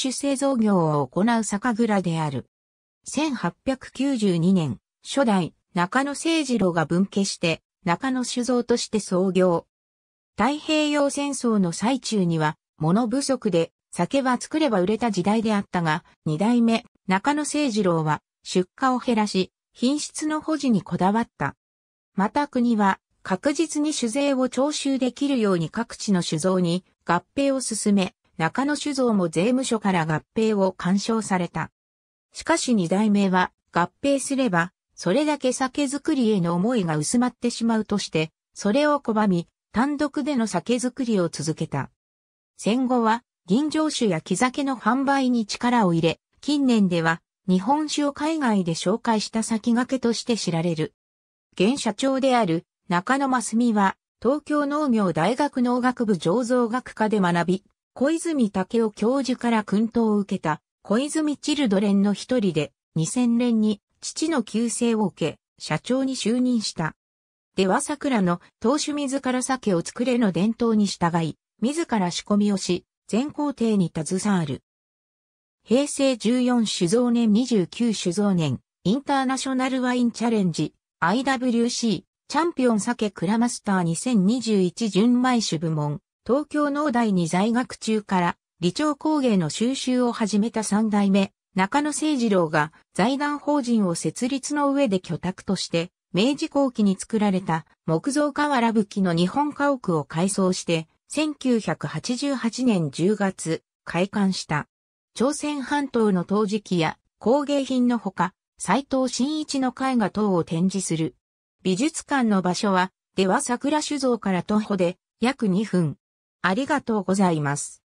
酒製造業を行う酒蔵である。1892年、初代中野聖次郎が分家して中野酒造として創業。太平洋戦争の最中には物不足で酒は作れば売れた時代であったが、二代目中野聖次郎は出荷を減らし、品質の保持にこだわった。また国は確実に酒税を徴収できるように各地の酒造に合併を進め、中野酒造も税務署から合併を干渉された。しかし二代目は合併すれば、それだけ酒造りへの思いが薄まってしまうとして、それを拒み、単独での酒造りを続けた。戦後は、銀醸酒や木酒の販売に力を入れ、近年では、日本酒を海外で紹介した先駆けとして知られる。現社長である中野真澄は、東京農業大学農学部醸造学科で学び、小泉武夫教授から訓導を受けた小泉チルドレンの一人で2000年に父の旧姓を受け、社長に就任した。では桜の当主自ら酒を作れの伝統に従い、自ら仕込みをし、全工程に携わる。平成14酒造年29酒造年、インターナショナルワインチャレンジ、IWC、チャンピオン酒クラマスター2021純米酒部門、東京農大に在学中から理長工芸の収集を始めた三代目、中野聖二郎が財団法人を設立の上で居宅として、明治後期に作られた木造瓦吹きの日本家屋を改装して、1988年10月、開館した。朝鮮半島の陶磁器や工芸品のほか、斎藤新一の絵画等を展示する。美術館の場所は、では桜酒造から徒歩で約2分。ありがとうございます。